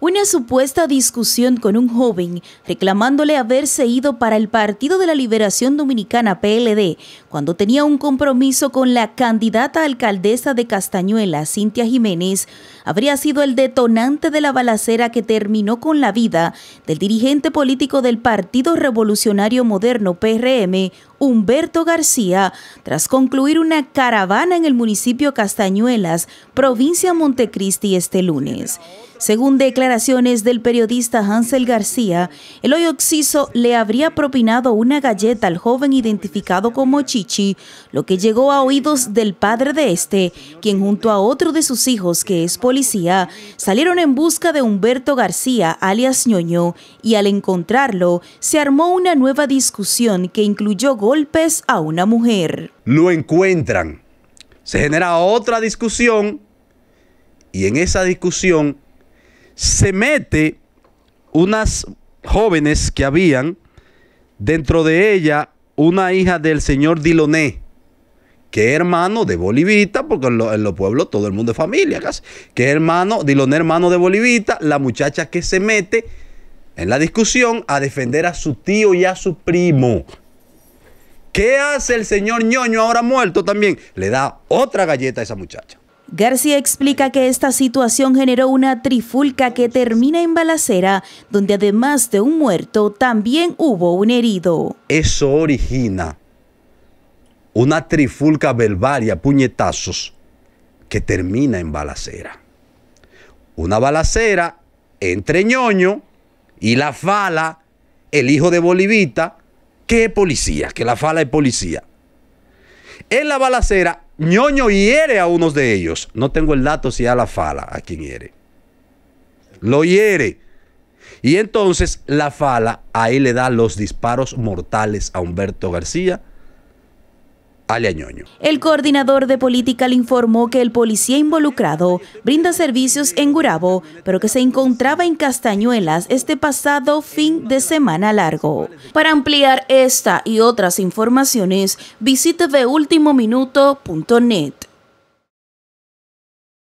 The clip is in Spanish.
una supuesta discusión con un joven reclamándole haberse ido para el Partido de la Liberación Dominicana PLD cuando tenía un compromiso con la candidata alcaldesa de Castañuela, Cintia Jiménez, habría sido el detonante de la balacera que terminó con la vida del dirigente político del Partido Revolucionario Moderno PRM, Humberto García tras concluir una caravana en el municipio Castañuelas, provincia Montecristi este lunes. Según declaraciones del periodista Hansel García, el hoy occiso le habría propinado una galleta al joven identificado como Chichi, lo que llegó a oídos del padre de este, quien junto a otro de sus hijos, que es policía, salieron en busca de Humberto García, alias Ñoño, y al encontrarlo, se armó una nueva discusión que incluyó golpes a una mujer. Lo encuentran. Se genera otra discusión y en esa discusión se mete unas jóvenes que habían, dentro de ella una hija del señor Diloné, que es hermano de Bolivita, porque en, los pueblos todo el mundo es familia casi, que es hermano, Diloné hermano de Bolivita, la muchacha que se mete en la discusión a defender a su tío y a su primo. ¿Qué hace el señor ñoño ahora muerto también? Le da otra galleta a esa muchacha. García explica que esta situación generó una trifulca que termina en balacera, donde además de un muerto también hubo un herido. Eso origina una trifulca verbaria, puñetazos, que termina en balacera. Una balacera entre ñoño y la fala, el hijo de Bolivita, que policía, que la fala es policía. En la balacera, ñoño hiere a unos de ellos. No tengo el dato si a la fala a quien hiere. Lo hiere. Y entonces la fala ahí le da los disparos mortales a Humberto García el coordinador de política le informó que el policía involucrado brinda servicios en Gurabo, pero que se encontraba en Castañuelas este pasado fin de semana largo. Para ampliar esta y otras informaciones, visite TheUltimoMinuto.net